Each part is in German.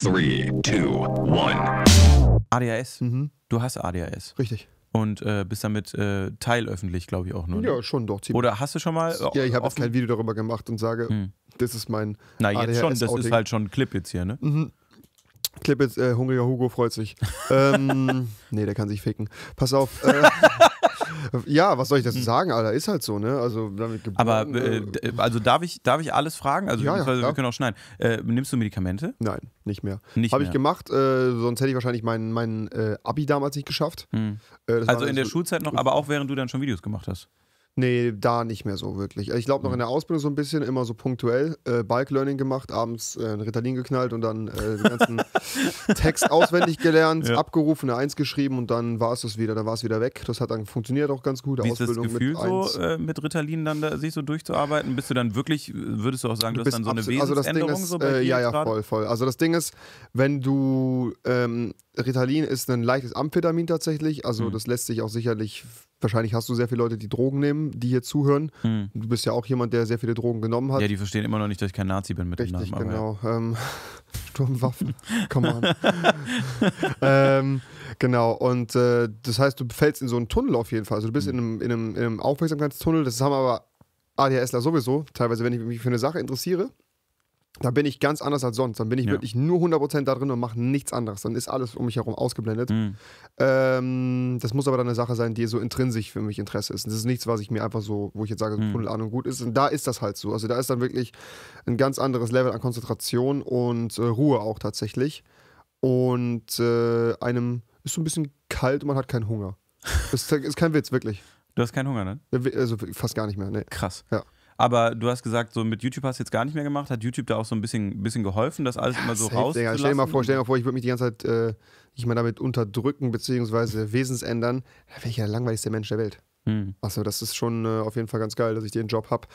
3, 2, 1. ADHS? Mhm. Du hast ADHS. Richtig. Und äh, bist damit äh, teilöffentlich, glaube ich, auch nur. Ne? Ja, schon doch. Ziemlich. Oder hast du schon mal. Ja, ich habe jetzt kein Video darüber gemacht und sage, hm. das ist mein. Na, jetzt ADHS schon, das Outing. ist halt schon ein Clip jetzt hier, ne? Mhm. Clip jetzt, äh, hungriger Hugo freut sich. ähm, nee, der kann sich ficken. Pass auf. Äh, Ja, was soll ich dazu hm. sagen, Alter? Ist halt so, ne? Also, damit geboren, Aber, äh, äh, äh, also darf ich, darf ich alles fragen? Also, ja, ja, wir können auch schneiden. Äh, nimmst du Medikamente? Nein, nicht mehr. Nicht Habe ich gemacht, äh, sonst hätte ich wahrscheinlich mein, mein Abi damals nicht geschafft. Mhm. also in der so Schulzeit noch, aber auch während du dann schon Videos gemacht hast. Nee, da nicht mehr so wirklich. Ich glaube noch in mhm. der Ausbildung so ein bisschen, immer so punktuell, äh, Bike Learning gemacht, abends äh, ein Ritalin geknallt und dann äh, den ganzen Text auswendig gelernt, ja. abgerufen, eine Eins geschrieben und dann war es das wieder, dann war es wieder weg. Das hat dann funktioniert auch ganz gut. Wie Ausbildung ist das Gefühl mit so, äh, mit Ritalin dann da, sich so durchzuarbeiten? Bist du dann wirklich, würdest du auch sagen, du, du hast dann so eine also Wesensänderung also ist, so bei äh, Ja, ja, voll, voll. Also das Ding ist, wenn du ähm, Ritalin ist ein leichtes Amphetamin tatsächlich, also mhm. das lässt sich auch sicherlich wahrscheinlich hast du sehr viele Leute, die Drogen nehmen, die hier zuhören. Hm. Du bist ja auch jemand, der sehr viele Drogen genommen hat. Ja, die verstehen immer noch nicht, dass ich kein Nazi bin mit Richtig, dem Namen. Genau. Ja. Ähm, Sturmwaffen, come on. ähm, genau, und äh, das heißt, du fällst in so einen Tunnel auf jeden Fall. Also du bist hm. in, einem, in, einem, in einem Aufmerksamkeitstunnel. Das haben aber ADHSler sowieso, teilweise, wenn ich mich für eine Sache interessiere da bin ich ganz anders als sonst. Dann bin ich ja. wirklich nur 100% da drin und mache nichts anderes. Dann ist alles um mich herum ausgeblendet. Mhm. Ähm, das muss aber dann eine Sache sein, die so intrinsisch für mich Interesse ist. Und das ist nichts, was ich mir einfach so, wo ich jetzt sage, so mhm. und gut ist. Und da ist das halt so. Also da ist dann wirklich ein ganz anderes Level an Konzentration und äh, Ruhe auch tatsächlich. Und äh, einem ist so ein bisschen kalt und man hat keinen Hunger. Das ist kein Witz, wirklich. Du hast keinen Hunger, ne? Also fast gar nicht mehr, ne. Krass. Ja. Aber du hast gesagt, so mit YouTube hast du jetzt gar nicht mehr gemacht. Hat YouTube da auch so ein bisschen, bisschen geholfen, das alles ja, immer so raus? Stell dir mal vor, stell dir mal vor, ich würde mich die ganze Zeit äh, nicht mal damit unterdrücken, beziehungsweise Wesens ändern. Da wäre ich ja der langweiligste Mensch der Welt. Mhm. Achso, das ist schon äh, auf jeden Fall ganz geil, dass ich den Job habe.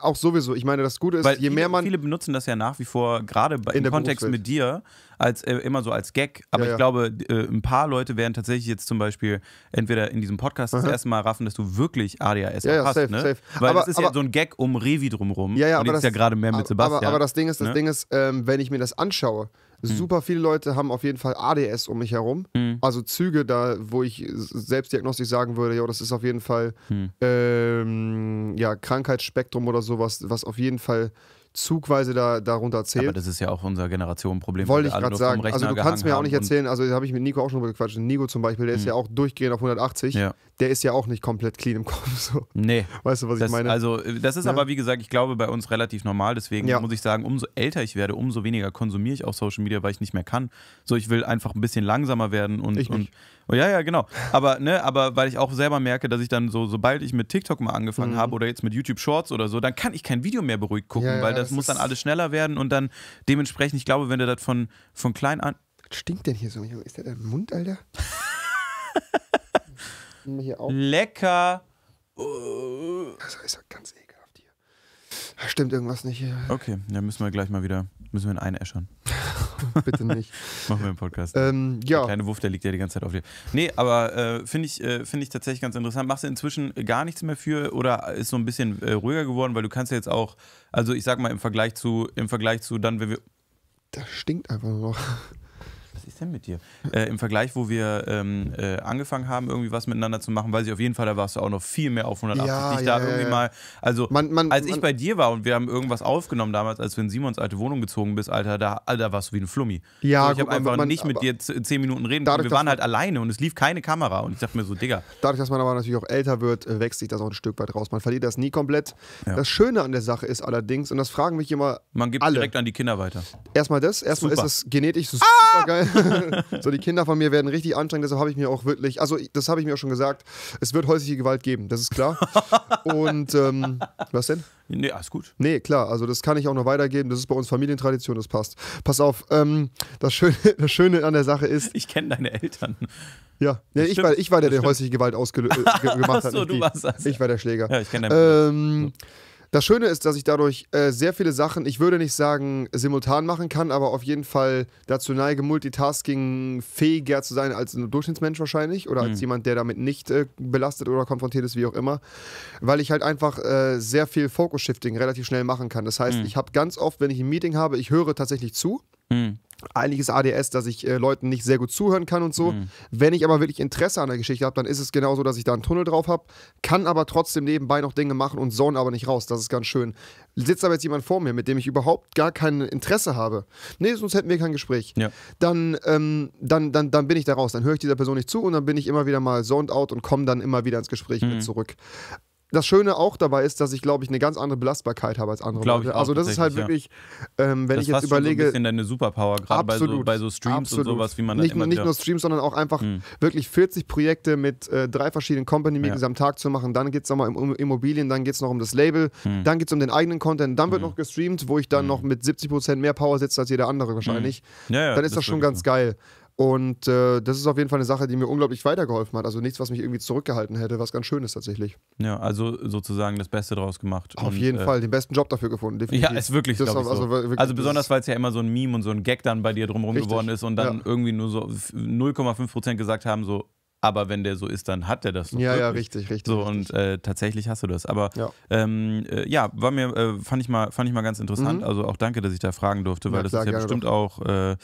Auch sowieso, ich meine, das Gute ist, Weil je viele, mehr man. Viele benutzen das ja nach wie vor, gerade im Kontext mit dir, als äh, immer so als Gag. Aber ja, ja. ich glaube, äh, ein paar Leute werden tatsächlich jetzt zum Beispiel entweder in diesem Podcast Aha. das erste Mal raffen, dass du wirklich ADHS ja, ja, hast. Safe, ne? safe. Weil aber, das ist aber, ja so ein Gag um Revi drumherum. Ja, ja, aber das ist ja gerade mehr mit Sebastian. Aber, aber das Ding ist, das ne? Ding ist, ähm, wenn ich mir das anschaue, hm. Super viele Leute haben auf jeden Fall ADS um mich herum. Mhm. Also Züge da, wo ich selbstdiagnostisch sagen würde, ja, das ist auf jeden Fall mhm. ähm, ja, Krankheitsspektrum oder sowas, was auf jeden Fall zugweise da, darunter zählt. Aber das ist ja auch unser Generationenproblem. Wollte ich gerade sagen. Also du kannst mir auch nicht erzählen, also habe ich mit Nico auch schon drüber gequatscht. Nico zum Beispiel, der mhm. ist hm. ja auch durchgehend auf 180. Ja der ist ja auch nicht komplett clean im Kopf. So. Nee. Weißt du, was das, ich meine? Also, das ist ja? Ne? aber, wie gesagt, ich glaube, bei uns relativ normal. Deswegen ja. muss ich sagen, umso älter ich werde, umso weniger konsumiere ich auch Social Media, weil ich nicht mehr kann. So, ich will einfach ein bisschen langsamer werden und. Ich und oh, ja, ja, genau. Aber, ne, aber weil ich auch selber merke, dass ich dann so, sobald ich mit TikTok mal angefangen mhm. habe oder jetzt mit YouTube Shorts oder so, dann kann ich kein Video mehr beruhigt gucken, ja, weil das muss dann alles schneller werden und dann dementsprechend, ich glaube, wenn du das von, von klein an. Was stinkt denn hier so? Ist der dein Mund, Alter? Hier auch. Lecker. Das ist ja ganz ekelhaft hier. Da stimmt irgendwas nicht hier. Okay, dann müssen wir gleich mal wieder, müssen wir ihn einäschern. Bitte nicht. Machen wir einen Podcast. Ähm, ja. Der kleine Wurf, der liegt ja die ganze Zeit auf dir. Nee, aber äh, finde ich, äh, find ich tatsächlich ganz interessant. Machst du inzwischen gar nichts mehr für oder ist so ein bisschen äh, ruhiger geworden, weil du kannst ja jetzt auch, also ich sag mal im Vergleich zu, im Vergleich zu dann, wenn wir. Das stinkt einfach nur noch. Was ist denn mit dir? Äh, Im Vergleich, wo wir ähm, äh, angefangen haben, irgendwie was miteinander zu machen, weiß ich auf jeden Fall, da warst du auch noch viel mehr auf 180. Ja, ich ja, da irgendwie mal, also man, man, als man, ich bei dir war und wir haben irgendwas aufgenommen damals, als du in Simons alte Wohnung gezogen bist, Alter, da, Alter, ah, warst du wie ein Flummi. Ja, so, ich habe einfach nicht mit dir zehn Minuten reden dadurch, können. Wir waren halt alleine und es lief keine Kamera und ich dachte mir so, Digga. Dadurch, dass man aber natürlich auch älter wird, äh, wächst sich das auch ein Stück weit raus. Man verliert das nie komplett. Ja. Das Schöne an der Sache ist allerdings, und das fragen mich immer. Man gibt alle. direkt an die Kinder weiter. Erstmal das, erstmal ist das genetisch super ah! geil. so die Kinder von mir werden richtig anstrengend, deshalb habe ich mir auch wirklich, also das habe ich mir auch schon gesagt, es wird häusliche Gewalt geben, das ist klar. Und ähm, was denn? Nee, alles gut. Nee, klar, also das kann ich auch noch weitergeben, das ist bei uns Familientradition, das passt. Pass auf, ähm, das, Schöne, das Schöne an der Sache ist. Ich kenne deine Eltern. Ja, nee, ich, war, ich war der, der häusliche Gewalt ausgemacht äh, hat. Achso, du die. warst das. Ich war der Schläger. Ja, ich kenne deinen ähm, so. Das Schöne ist, dass ich dadurch äh, sehr viele Sachen, ich würde nicht sagen simultan machen kann, aber auf jeden Fall dazu neige, multitasking-fähiger zu sein als ein Durchschnittsmensch wahrscheinlich oder mhm. als jemand, der damit nicht äh, belastet oder konfrontiert ist, wie auch immer, weil ich halt einfach äh, sehr viel Focus-Shifting relativ schnell machen kann. Das heißt, mhm. ich habe ganz oft, wenn ich ein Meeting habe, ich höre tatsächlich zu. Mhm einiges ADS, dass ich äh, Leuten nicht sehr gut zuhören kann und so. Mhm. Wenn ich aber wirklich Interesse an der Geschichte habe, dann ist es genauso, dass ich da einen Tunnel drauf habe, kann aber trotzdem nebenbei noch Dinge machen und zone aber nicht raus. Das ist ganz schön. Sitzt aber jetzt jemand vor mir, mit dem ich überhaupt gar kein Interesse habe. Nee, sonst hätten wir kein Gespräch. Ja. Dann, ähm, dann, dann, dann bin ich da raus. Dann höre ich dieser Person nicht zu und dann bin ich immer wieder mal zoned out und komme dann immer wieder ins Gespräch mhm. mit zurück das Schöne auch dabei ist, dass ich, glaube ich, eine ganz andere Belastbarkeit habe als andere Leute. also das ist halt wirklich, ja. ähm, wenn das ich jetzt überlege. Das ist so ein bisschen deine Superpower, gerade bei so, bei so Streams absolut. und sowas, wie man nicht, dann immer Nicht nur Streams, sondern auch einfach hm. wirklich 40 Projekte mit äh, drei verschiedenen Company Meetings ja. am Tag zu machen. Dann geht es nochmal um Immobilien, dann geht es noch um das Label, hm. dann geht es um den eigenen Content, dann wird hm. noch gestreamt, wo ich dann hm. noch mit 70% mehr Power sitze als jeder andere wahrscheinlich. Hm. Ja, dann ist das, das schon ganz so. geil. Und äh, das ist auf jeden Fall eine Sache, die mir unglaublich weitergeholfen hat. Also nichts, was mich irgendwie zurückgehalten hätte, was ganz schön ist tatsächlich. Ja, also sozusagen das Beste draus gemacht. Auf und, jeden äh, Fall, den besten Job dafür gefunden, definitiv. Ja, ist wirklich, das auch, so. also, wirklich also besonders, weil es ja immer so ein Meme und so ein Gag dann bei dir drumherum geworden ist und dann ja. irgendwie nur so 0,5% gesagt haben, so, aber wenn der so ist, dann hat der das. Doch ja, wirklich. ja, richtig, richtig. So richtig. und äh, tatsächlich hast du das. Aber ja, ähm, äh, ja war mir äh, fand ich mal fand ich mal ganz interessant. Mhm. Also auch danke, dass ich da fragen durfte, weil ja, klar, das ist ja bestimmt doch. auch äh,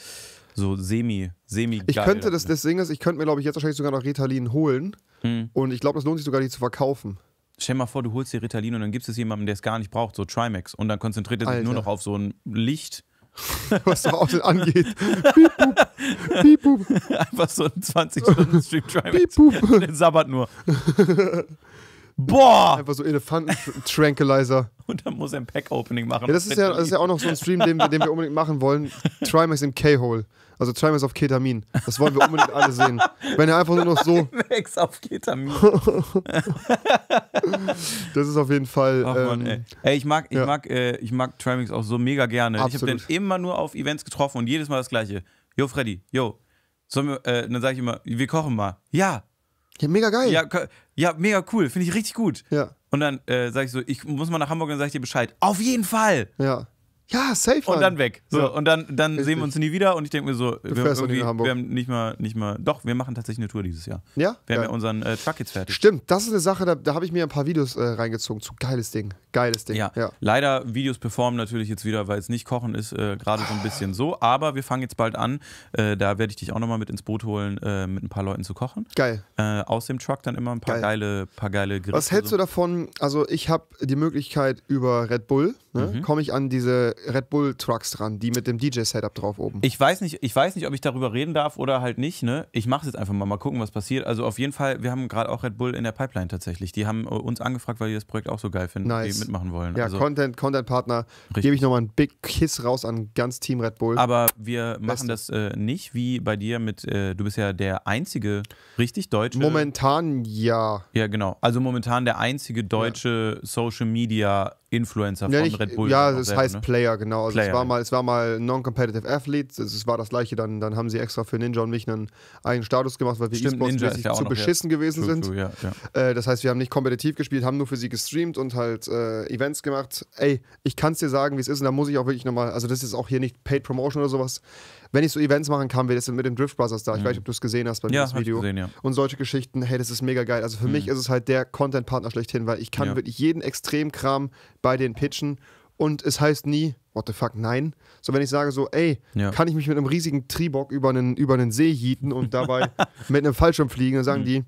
so semi, semi Ich könnte ne? das, das Ding ist, ich könnte mir, glaube ich, jetzt wahrscheinlich sogar noch Ritalin holen. Mhm. Und ich glaube, das lohnt sich sogar, die zu verkaufen. Stell dir mal vor, du holst dir Ritalin und dann gibst es jemandem, der es gar nicht braucht, so Trimax. Und dann konzentriert er sich Alter. nur noch auf so ein Licht. Was da außen angeht. Piep, boop. Piep, boop. Einfach so ein 20-Stunden-Stream Trimax. Piep, Den sabbert nur. Boah! Einfach so Elefanten-Tranquilizer. Und dann muss er ein Pack-Opening machen. Ja, das, ist ja, das ist ja auch noch so ein Stream, den, den wir unbedingt machen wollen. Trimax im K-Hole. Also Trimax auf Ketamin. Das wollen wir unbedingt alle sehen. Wenn er einfach nur noch so. Trimax auf Ketamin. das ist auf jeden Fall. Ach, ähm, Mann, ey. ey. ich mag, ich ja. mag, äh, ich mag Trimax auch so mega gerne. Absolut. Ich habe den immer nur auf Events getroffen und jedes Mal das Gleiche. Jo, Freddy, yo. Wir, äh, dann sage ich immer, wir kochen mal. Ja. Ja, mega geil. Ja, ja mega cool. Finde ich richtig gut. Ja. Und dann äh, sage ich so, ich muss mal nach Hamburg und dann sage ich dir Bescheid. Auf jeden Fall. Ja. Ja, safe. Und dann weg. So, ja. Und dann, dann sehen wir uns nie wieder und ich denke mir so, wir, wir haben nicht mal, nicht mal. Doch, wir machen tatsächlich eine Tour dieses Jahr. Ja? Wir haben ja unseren äh, Truck jetzt fertig. Stimmt, das ist eine Sache, da, da habe ich mir ein paar Videos äh, reingezogen zu. Geiles Ding. Geiles Ding. Ja. ja. Leider, Videos performen natürlich jetzt wieder, weil es nicht kochen ist, äh, gerade so ein bisschen so. Aber wir fangen jetzt bald an. Äh, da werde ich dich auch nochmal mit ins Boot holen, äh, mit ein paar Leuten zu kochen. Geil. Äh, aus dem Truck dann immer ein paar Geil. geile, paar geile Gerichte. Was hältst so. du davon? Also, ich habe die Möglichkeit über Red Bull, ne, mhm. komme ich an diese Red Bull Trucks dran, die mit dem DJ-Setup drauf oben. Ich weiß nicht, ich weiß nicht, ob ich darüber reden darf oder halt nicht, ne? Ich mache es jetzt einfach mal, mal gucken, was passiert. Also auf jeden Fall, wir haben gerade auch Red Bull in der Pipeline tatsächlich. Die haben äh, uns angefragt, weil die das Projekt auch so geil finden, nice. die mitmachen wollen. Ja, also, Content, Content Partner, gebe ich nochmal einen Big Kiss raus an ganz Team Red Bull. Aber wir Beste. machen das äh, nicht wie bei dir mit äh, du bist ja der einzige richtig deutsche Momentan ja. Ja, genau. Also momentan der einzige deutsche ja. Social Media Influencer ja, von Red Bull. Ja, es heißt ne? Player, genau. Also Player. Es war mal, es war mal Non-Competitive Athlete, es war das gleiche, dann, dann haben sie extra für Ninja und mich einen eigenen Status gemacht, weil wir E-Sports zu beschissen ja. gewesen true, sind. True, ja, äh, das heißt, wir haben nicht kompetitiv gespielt, haben nur für sie gestreamt und halt äh, Events gemacht. Ey, ich kann es dir sagen, wie es ist, und da muss ich auch wirklich nochmal, also das ist auch hier nicht Paid Promotion oder sowas wenn ich so Events machen kann, wie das mit dem Drift Brothers da, ich mhm. weiß nicht, ob du es gesehen hast bei ja, diesem Video. Gesehen, ja. Und solche Geschichten, hey, das ist mega geil. Also für mhm. mich ist es halt der Content-Partner schlechthin, weil ich kann ja. wirklich jeden Extremkram bei denen pitchen und es heißt nie, what the fuck, nein. So, wenn ich sage so, ey, ja. kann ich mich mit einem riesigen Triebock über einen, über einen See hieten und dabei mit einem Fallschirm fliegen, dann sagen mhm. die,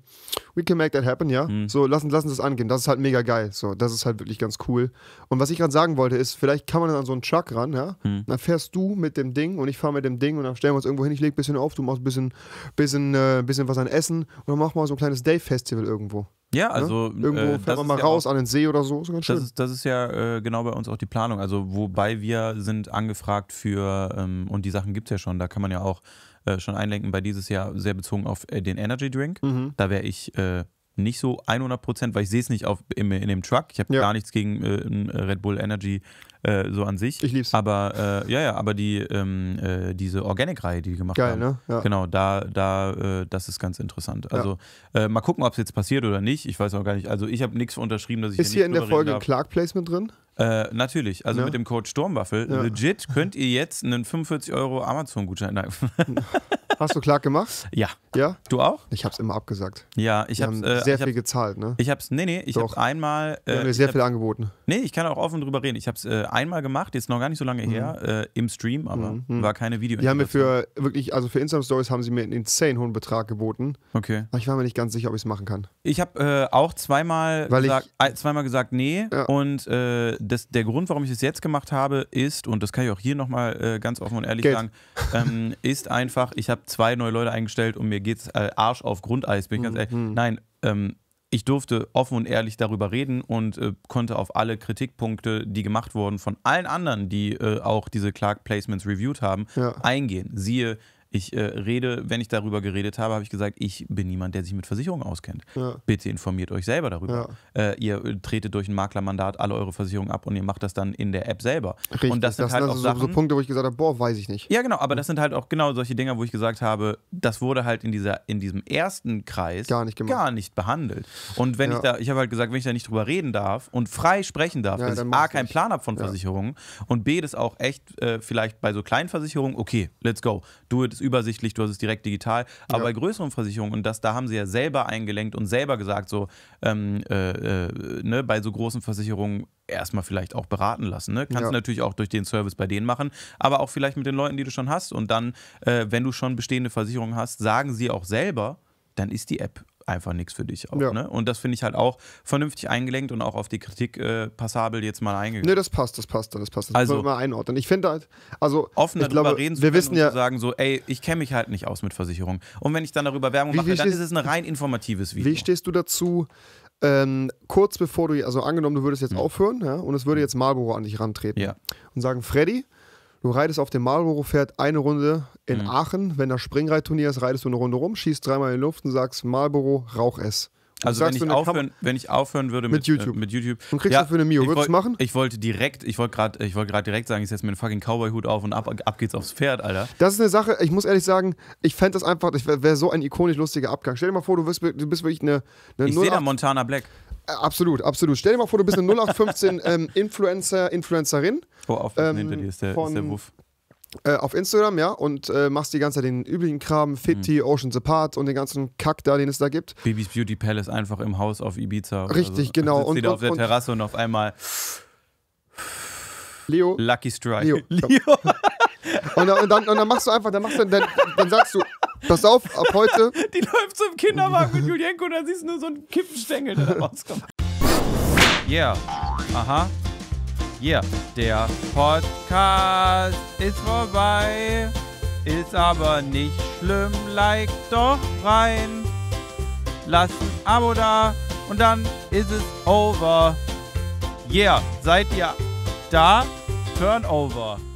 we can make that happen, ja. Mhm. So, lassen, lassen das angehen. Das ist halt mega geil. So, das ist halt wirklich ganz cool. Und was ich gerade sagen wollte, ist, vielleicht kann man dann an so einen Truck ran, ja. Mhm. Dann fährst du mit dem Ding und ich fahre mit dem Ding und dann stellen wir uns irgendwo hin, ich lege ein bisschen auf, du machst ein bisschen, bisschen, äh, bisschen was an Essen und dann machen wir so ein kleines Day-Festival irgendwo. Ja, ne? also ne? irgendwo äh, fährt man mal ja raus auch, an den See oder so, ist ganz schön. Das ist, das ist ja äh, genau bei uns auch die Planung. Also wobei wir wir sind angefragt für, ähm, und die Sachen gibt es ja schon, da kann man ja auch äh, schon einlenken, bei dieses Jahr sehr bezogen auf äh, den Energy Drink. Mhm. Da wäre ich äh, nicht so 100 Prozent, weil ich sehe es nicht auf, im, in dem Truck. Ich habe ja. gar nichts gegen äh, Red Bull Energy äh, so an sich. Ich lieb's. Aber äh, ja, ja, aber die ähm, äh, diese Organic-Reihe, die die gemacht Geil, haben, ne? ja. genau, da, da, äh, das ist ganz interessant. Also ja. Äh, mal gucken, ob es jetzt passiert oder nicht. Ich weiß auch gar nicht. Also ich habe nichts unterschrieben, dass ich ist hier in der Folge ein Clark Placement drin? Äh, natürlich, also ja. mit dem Code Sturmwaffel, ja. legit könnt ihr jetzt einen 45 Euro Amazon-Gutschein. Hast du Clark gemacht? Ja. Ja? Du auch? Ich habe es immer abgesagt. Ja, ich habe äh, sehr ich viel hab, gezahlt, ne? Ich hab's nee, nee, ich habe einmal äh, Wir haben mir äh, sehr hab, viel angeboten. Nee, ich kann auch offen drüber reden. Ich habe es äh, einmal gemacht, jetzt noch gar nicht so lange mhm. her, äh, im Stream, aber mhm. mhm. war keine Video. Die haben mir für wirklich also für Instagram Stories haben sie mir einen insane hohen Betrag geboten. Okay. Aber ich war mir nicht ganz sicher, ob ich es machen kann. Ich habe äh, auch zweimal Weil gesagt, ich, äh, zweimal gesagt, nee ja. und das, der Grund, warum ich es jetzt gemacht habe, ist und das kann ich auch hier nochmal mal ganz offen und ehrlich Geld. sagen, ähm, ist einfach, ich habe zwei neue Leute eingestellt, um mir geht's äh, Arsch auf Grundeis, bin ich ganz mhm. ehrlich. Mhm. Nein, ähm, ich durfte offen und ehrlich darüber reden und äh, konnte auf alle Kritikpunkte, die gemacht wurden von allen anderen, die äh, auch diese Clark Placements reviewed haben, ja. eingehen. Siehe ich äh, rede, wenn ich darüber geredet habe, habe ich gesagt, ich bin niemand, der sich mit Versicherungen auskennt. Ja. Bitte informiert euch selber darüber. Ja. Äh, ihr äh, tretet durch ein Maklermandat alle eure Versicherungen ab und ihr macht das dann in der App selber. Richtig, und das sind das halt sind also auch Sachen, so, Punkte, wo ich gesagt habe, boah, weiß ich nicht. Ja, genau, aber das sind halt auch genau solche Dinge, wo ich gesagt habe, das wurde halt in, dieser, in diesem ersten Kreis gar nicht, gemacht. gar nicht behandelt. Und wenn ja. ich da, ich habe halt gesagt, wenn ich da nicht drüber reden darf und frei sprechen darf, dass ich A, keinen Plan habe von Versicherungen und B, das auch echt äh, vielleicht bei so kleinen Versicherungen, okay, let's go, do it übersichtlich, du hast es direkt digital. Aber ja. bei größeren Versicherungen, und das, da haben sie ja selber eingelenkt und selber gesagt, so ähm, äh, äh, ne, bei so großen Versicherungen erstmal vielleicht auch beraten lassen. Ne? Kannst ja. du natürlich auch durch den Service bei denen machen, aber auch vielleicht mit den Leuten, die du schon hast. Und dann, äh, wenn du schon bestehende Versicherungen hast, sagen sie auch selber, dann ist die App einfach nichts für dich auch. Ja. Ne? Und das finde ich halt auch vernünftig eingelenkt und auch auf die Kritik äh, passabel jetzt mal eingegangen. Nee, das passt, das passt, das passt. Das also mal einordnen. Ich finde halt, also offen darüber glaube, reden zu wir wissen ja sagen so, ey, ich kenne mich halt nicht aus mit Versicherungen. Und wenn ich dann darüber Werbung wie, mache, wie dann ist es ein rein informatives Video. Wie stehst du dazu? Ähm, kurz bevor du, also angenommen, du würdest jetzt mhm. aufhören ja, und es würde jetzt Marlboro an dich rantreten ja. und sagen, Freddy, Du reitest auf dem Marlboro, pferd eine Runde in mhm. Aachen. Wenn das Springreitturnier ist, reitest du eine Runde rum, schießt dreimal in die Luft und sagst Marlboro, rauch es. also wenn ich, aufhören, wenn ich aufhören würde mit, mit äh, YouTube. Äh, mit YouTube. Und kriegst ja, du für eine Mio, würdest du machen? Ich wollte direkt, ich wollte gerade wollt direkt sagen, ich setze mir einen fucking Cowboy-Hut auf und ab, ab geht's aufs Pferd, Alter. Das ist eine Sache, ich muss ehrlich sagen, ich fände das einfach, das wäre wär so ein ikonisch lustiger Abgang. Stell dir mal vor, du, wirst, du bist wirklich eine, eine Ich sehe da Montana Black. Äh, absolut, absolut. Stell dir mal vor, du bist eine 0815 ähm, Influencer, Influencerin. Oh, auf ähm, hinter dir ist der, von, ist der Wuff. Äh, auf Instagram, ja, und äh, machst die ganze Zeit den üblichen Kram, Fitti, mhm. Oceans Apart und den ganzen Kack da, den es da gibt. Babys Beauty Palace einfach im Haus auf Ibiza. Richtig, so. genau. Und, sitzt und, auf der Terrasse und auf einmal. Leo. Lucky Strike. Leo. Leo. und, dann, und, dann, machst du einfach, dann machst du, dann, dann sagst du, Pass auf, ab heute. Die läuft zum Kinderwagen mit Julienko und da siehst du nur so einen Kippenstängel, der da rauskommt. Yeah. Aha. Yeah. Der Podcast ist vorbei. Ist aber nicht schlimm. Like doch rein. Lass ein Abo da und dann ist es over. Yeah. Seid ihr da? Turnover.